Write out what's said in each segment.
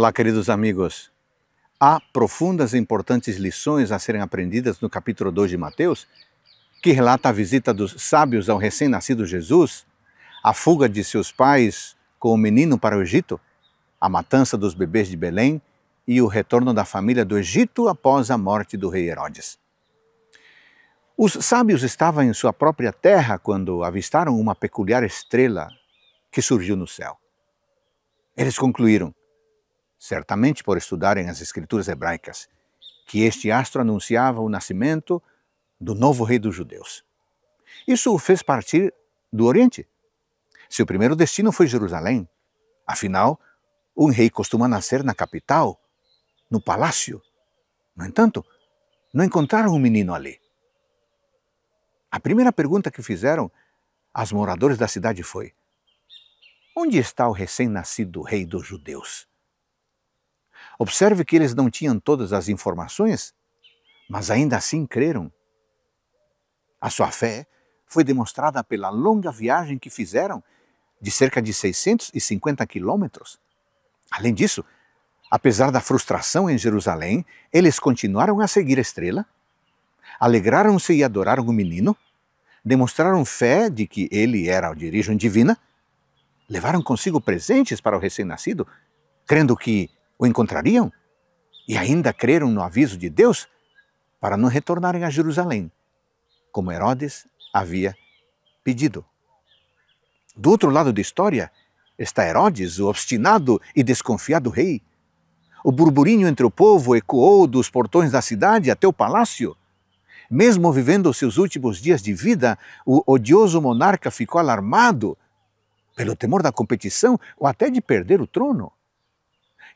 Olá, queridos amigos. Há profundas e importantes lições a serem aprendidas no capítulo 2 de Mateus, que relata a visita dos sábios ao recém-nascido Jesus, a fuga de seus pais com o menino para o Egito, a matança dos bebês de Belém e o retorno da família do Egito após a morte do rei Herodes. Os sábios estavam em sua própria terra quando avistaram uma peculiar estrela que surgiu no céu. Eles concluíram: certamente por estudarem as escrituras hebraicas, que este astro anunciava o nascimento do novo rei dos judeus. Isso o fez partir do Oriente. Seu primeiro destino foi Jerusalém. Afinal, um rei costuma nascer na capital, no palácio. No entanto, não encontraram o um menino ali. A primeira pergunta que fizeram aos moradores da cidade foi: Onde está o recém-nascido rei dos judeus? Observe que eles não tinham todas as informações, mas ainda assim creram. A sua fé foi demonstrada pela longa viagem que fizeram, de cerca de 650 quilômetros. Além disso, apesar da frustração em Jerusalém, eles continuaram a seguir a estrela, alegraram-se e adoraram o menino, demonstraram fé de que ele era de origem divina, levaram consigo presentes para o recém-nascido, crendo que o encontrariam e ainda creram no aviso de Deus para não retornarem a Jerusalém, como Herodes havia pedido. Do outro lado da história está Herodes, o obstinado e desconfiado rei. O burburinho entre o povo ecoou dos portões da cidade até o palácio. Mesmo vivendo seus últimos dias de vida, o odioso monarca ficou alarmado pelo temor da competição ou até de perder o trono.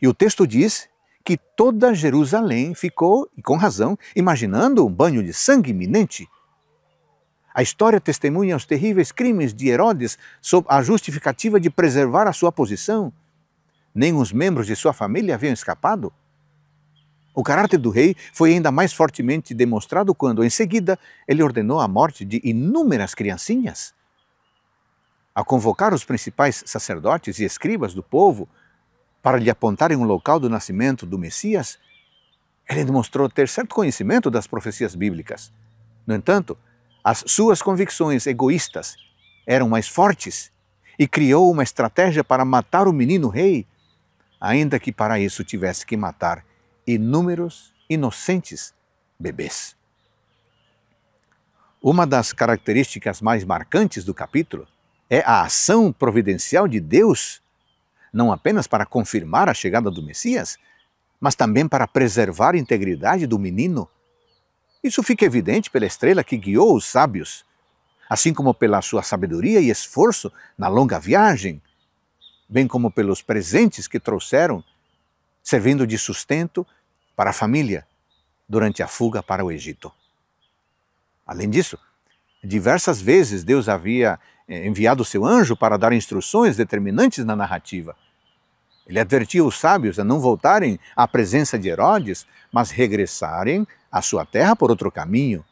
E o texto diz que toda Jerusalém ficou, e com razão, imaginando um banho de sangue iminente. A história testemunha os terríveis crimes de Herodes sob a justificativa de preservar a sua posição. Nem os membros de sua família haviam escapado. O caráter do rei foi ainda mais fortemente demonstrado quando, em seguida, ele ordenou a morte de inúmeras criancinhas. Ao convocar os principais sacerdotes e escribas do povo, para lhe apontarem o local do nascimento do Messias, ele demonstrou ter certo conhecimento das profecias bíblicas. No entanto, as suas convicções egoístas eram mais fortes e criou uma estratégia para matar o menino rei, ainda que para isso tivesse que matar inúmeros inocentes bebês. Uma das características mais marcantes do capítulo é a ação providencial de Deus não apenas para confirmar a chegada do Messias, mas também para preservar a integridade do menino. Isso fica evidente pela estrela que guiou os sábios, assim como pela sua sabedoria e esforço na longa viagem, bem como pelos presentes que trouxeram, servindo de sustento para a família durante a fuga para o Egito. Além disso, diversas vezes Deus havia eh, enviado seu anjo para dar instruções determinantes na narrativa. Ele advertiu os sábios a não voltarem à presença de Herodes, mas regressarem à sua terra por outro caminho.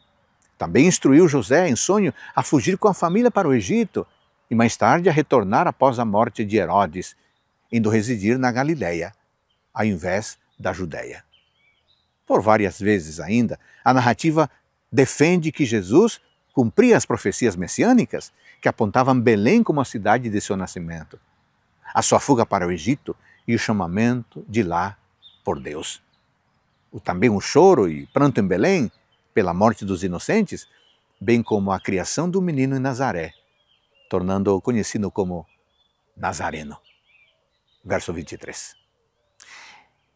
Também instruiu José, em sonho, a fugir com a família para o Egito e mais tarde a retornar após a morte de Herodes, indo residir na Galiléia, ao invés da Judéia. Por várias vezes ainda, a narrativa defende que Jesus cumpria as profecias messiânicas que apontavam Belém como a cidade de seu nascimento a sua fuga para o Egito e o chamamento de lá por Deus. O, também o choro e pranto em Belém pela morte dos inocentes, bem como a criação do menino em Nazaré, tornando-o conhecido como Nazareno. Verso 23.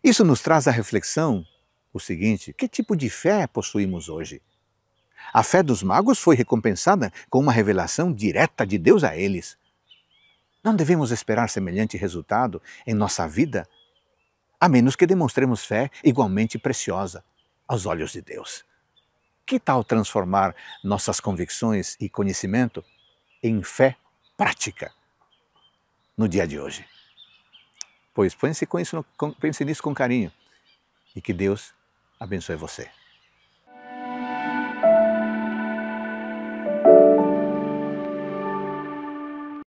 Isso nos traz à reflexão o seguinte: que tipo de fé possuímos hoje? A fé dos magos foi recompensada com uma revelação direta de Deus a eles. Não devemos esperar semelhante resultado em nossa vida, a menos que demonstremos fé igualmente preciosa aos olhos de Deus. Que tal transformar nossas convicções e conhecimento em fé prática no dia de hoje? Pois pense, com isso, pense nisso com carinho e que Deus abençoe você.